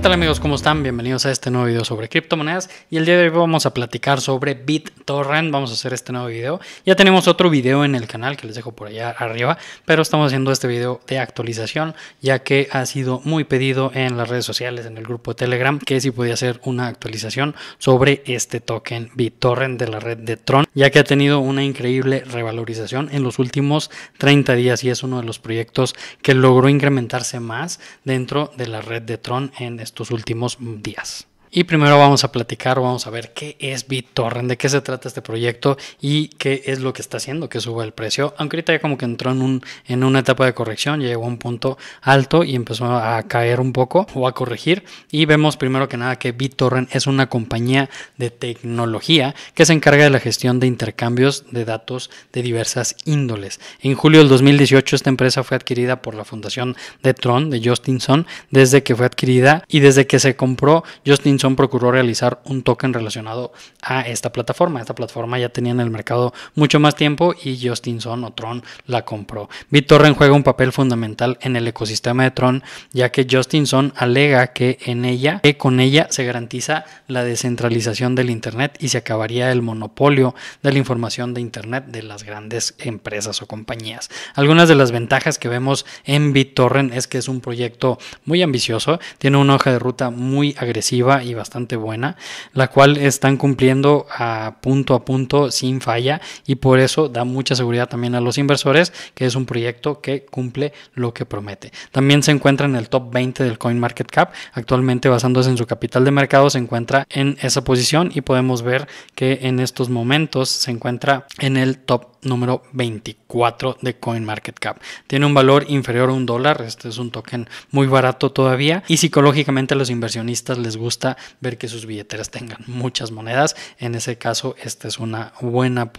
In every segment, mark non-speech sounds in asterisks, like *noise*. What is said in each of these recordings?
tal amigos? ¿Cómo están? Bienvenidos a este nuevo video sobre criptomonedas y el día de hoy vamos a platicar sobre BitTorrent, vamos a hacer este nuevo video. Ya tenemos otro video en el canal que les dejo por allá arriba, pero estamos haciendo este video de actualización ya que ha sido muy pedido en las redes sociales, en el grupo de Telegram, que si podía hacer una actualización sobre este token BitTorrent de la red de Tron, ya que ha tenido una increíble revalorización en los últimos 30 días y es uno de los proyectos que logró incrementarse más dentro de la red de Tron en estos últimos días. Y primero vamos a platicar, vamos a ver qué es BitTorrent, de qué se trata este proyecto y qué es lo que está haciendo que suba el precio. Aunque ahorita ya como que entró en, un, en una etapa de corrección, llegó a un punto alto y empezó a caer un poco o a corregir. Y vemos primero que nada que BitTorrent es una compañía de tecnología que se encarga de la gestión de intercambios de datos de diversas índoles. En julio del 2018 esta empresa fue adquirida por la fundación de Tron, de Justinson, desde que fue adquirida y desde que se compró Justinson procuró realizar un token relacionado a esta plataforma. Esta plataforma ya tenía en el mercado mucho más tiempo y Justinson o Tron la compró. BitTorrent juega un papel fundamental en el ecosistema de Tron, ya que Justinson alega que en ella, que con ella se garantiza la descentralización del Internet y se acabaría el monopolio de la información de Internet de las grandes empresas o compañías. Algunas de las ventajas que vemos en BitTorrent es que es un proyecto muy ambicioso, tiene una hoja de ruta muy agresiva y bastante buena, la cual están cumpliendo a punto a punto sin falla y por eso da mucha seguridad también a los inversores que es un proyecto que cumple lo que promete. También se encuentra en el top 20 del coin market cap actualmente basándose en su capital de mercado se encuentra en esa posición y podemos ver que en estos momentos se encuentra en el top número 24 de CoinMarketCap. Tiene un valor inferior a un dólar, este es un token muy barato todavía y psicológicamente a los inversionistas les gusta ver que sus billeteras tengan muchas monedas. En ese caso, esta es una buena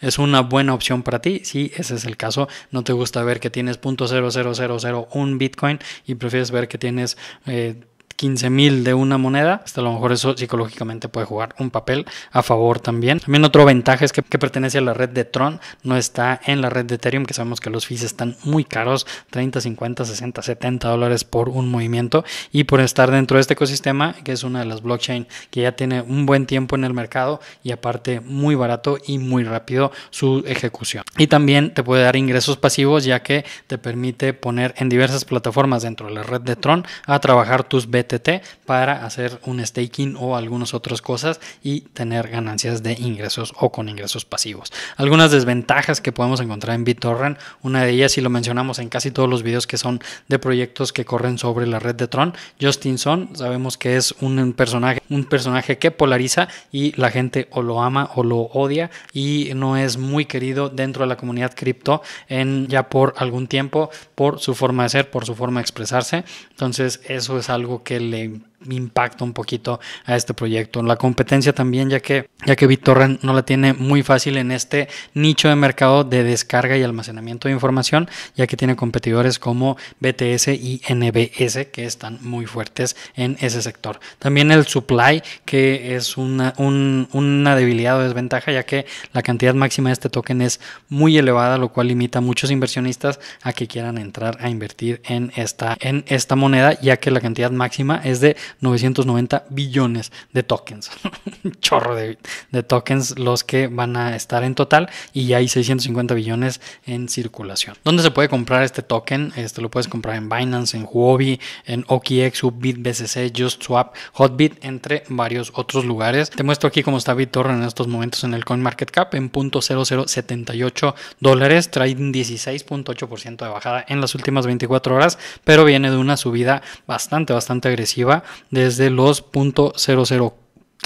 es una buena opción para ti. Si ese es el caso, no te gusta ver que tienes 0.0001 Bitcoin y prefieres ver que tienes eh, 15.000 de una moneda, hasta a lo mejor eso psicológicamente puede jugar un papel a favor también. También otro ventaja es que, pertenece a la red de Tron, no está en la red de Ethereum, que sabemos que los fees están muy caros, 30, 50, 60, 70 dólares por un movimiento y por estar dentro de este ecosistema, que es una de las blockchain que ya tiene un buen tiempo en el mercado y aparte muy barato y muy rápido su ejecución. Y también te puede dar ingresos pasivos ya que te permite poner en diversas plataformas dentro de la red de Tron a trabajar tus betas para hacer un staking o algunas otras cosas y tener ganancias de ingresos o con ingresos pasivos. Algunas desventajas que podemos encontrar en BitTorrent, una de ellas, y lo mencionamos en casi todos los videos que son de proyectos que corren sobre la red de Tron, Justin Son, sabemos que es un personaje, un personaje que polariza y la gente o lo ama o lo odia y no es muy querido dentro de la comunidad cripto en ya por algún tiempo por su forma de ser, por su forma de expresarse. Entonces, eso es algo que el impacto un poquito a este proyecto. La competencia también, ya que, ya que BitTorrent no la tiene muy fácil en este nicho de mercado de descarga y almacenamiento de información, ya que tiene competidores como BTS y NBS que están muy fuertes en ese sector. También el supply, que es una, una debilidad o desventaja, ya que la cantidad máxima de este token es muy elevada, lo cual limita a muchos inversionistas a que quieran entrar a invertir en esta, en esta moneda, ya que la cantidad máxima es de 990 billones de tokens. *laughs* Un chorro de, tokens los que van a estar en total y hay 650 billones en circulación. ¿Dónde se puede comprar este token? Este lo puedes comprar en Binance, en Huobi, en OKX, BitBCC, BCC, JustSwap, Hotbit, entre varios otros lugares. Te muestro aquí cómo está BitTorrent en estos momentos en el CoinMarketCap en 0.0078 dólares. Trae un 16.8% de bajada en las últimas 24 horas, pero viene de una subida bastante, bastante agresiva desde los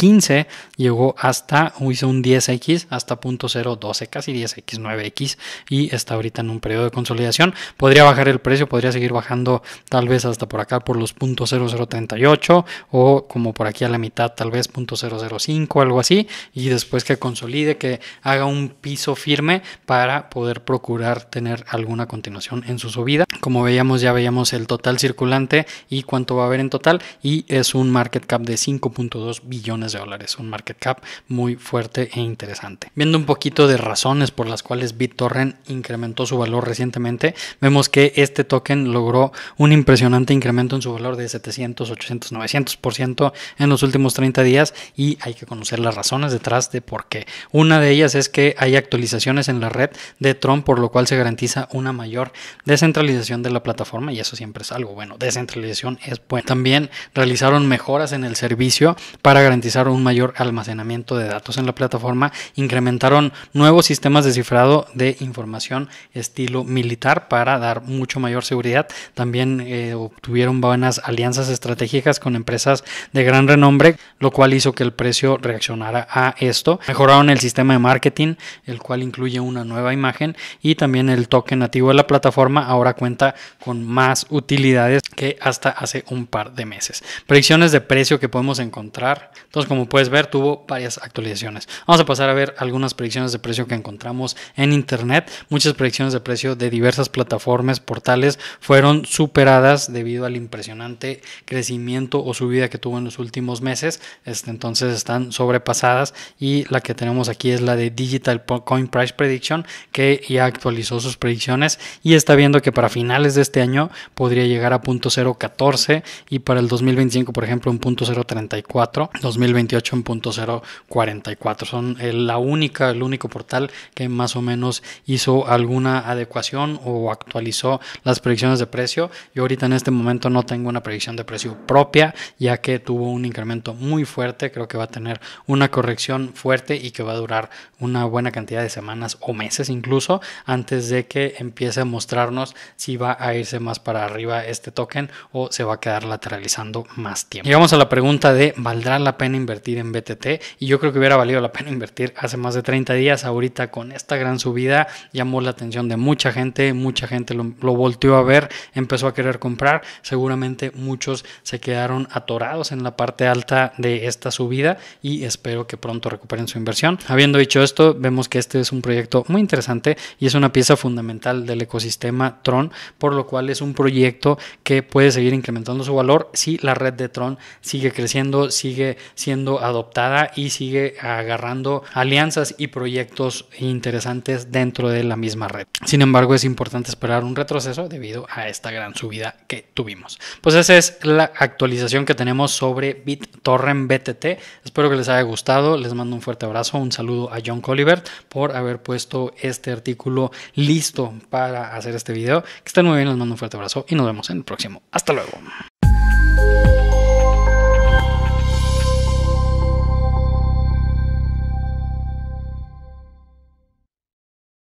15 llegó hasta, hizo un 10x hasta 0.012 casi 10x, 9x y está ahorita en un periodo de consolidación. Podría bajar el precio, podría seguir bajando tal vez hasta por acá por los .0038 o como por aquí a la mitad tal vez .005, algo así y después que consolide, que haga un piso firme para poder procurar tener alguna continuación en su subida. Como veíamos, ya veíamos el total circulante y cuánto va a haber en total y es un market cap de 5.2 billones de dólares, un market cap muy fuerte e interesante. Viendo un poquito de razones por las cuales BitTorrent incrementó su valor recientemente, vemos que este token logró un impresionante incremento en su valor de 700, 800, 900% en los últimos 30 días y hay que conocer las razones detrás de por qué. Una de ellas es que hay actualizaciones en la red de Tron, por lo cual se garantiza una mayor descentralización de la plataforma y eso siempre es algo bueno. Descentralización es bueno. También realizaron mejoras en el servicio para garantizar un mayor almacenamiento de datos en la plataforma, incrementaron nuevos sistemas de cifrado de información estilo militar para dar mucho mayor seguridad. También eh, obtuvieron buenas alianzas estratégicas con empresas de gran renombre, lo cual hizo que el precio reaccionara a esto. Mejoraron el sistema de marketing, el cual incluye una nueva imagen y también el toque nativo de la plataforma ahora cuenta con más utilidades que hasta hace un par de meses. Predicciones de precio que podemos encontrar como puedes ver, tuvo varias actualizaciones. Vamos a pasar a ver algunas predicciones de precio que encontramos en internet. Muchas predicciones de precio de diversas plataformas, portales, fueron superadas debido al impresionante crecimiento o subida que tuvo en los últimos meses. Este, entonces, están sobrepasadas y la que tenemos aquí es la de Digital Coin Price Prediction, que ya actualizó sus predicciones y está viendo que para finales de este año podría llegar a .014 y para el 2025, por ejemplo, un .034. 2000 2028 en Son eh, la única, el único portal que más o menos hizo alguna adecuación o actualizó las predicciones de precio. Yo ahorita en este momento no tengo una predicción de precio propia, ya que tuvo un incremento muy fuerte. Creo que va a tener una corrección fuerte y que va a durar una buena cantidad de semanas o meses incluso antes de que empiece a mostrarnos si va a irse más para arriba este token o se va a quedar lateralizando más tiempo. Llegamos a la pregunta de ¿valdrá la pena invertir en BTT y yo creo que hubiera valido la pena invertir hace más de 30 días. Ahorita con esta gran subida llamó la atención de mucha gente, mucha gente lo, volteó a ver, empezó a querer comprar. Seguramente muchos se quedaron atorados en la parte alta de esta subida y espero que pronto recuperen su inversión. Habiendo dicho esto, vemos que este es un proyecto muy interesante y es una pieza fundamental del ecosistema Tron, por lo cual es un proyecto que puede seguir incrementando su valor si la red de Tron sigue creciendo, sigue adoptada y sigue agarrando alianzas y proyectos interesantes dentro de la misma red. Sin embargo, es importante esperar un retroceso debido a esta gran subida que tuvimos. Pues esa es la actualización que tenemos sobre BitTorrent BTT. Espero que les haya gustado. Les mando un fuerte abrazo. Un saludo a John Colliver por haber puesto este artículo listo para hacer este video. Que estén muy bien. Les mando un fuerte abrazo y nos vemos en el próximo. Hasta luego.